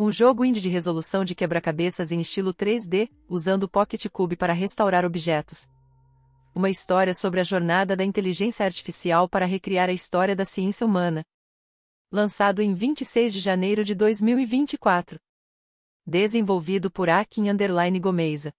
Um jogo indie de resolução de quebra-cabeças em estilo 3D, usando Pocket Cube para restaurar objetos. Uma história sobre a jornada da inteligência artificial para recriar a história da ciência humana. Lançado em 26 de janeiro de 2024. Desenvolvido por Akin Underline Gomeza.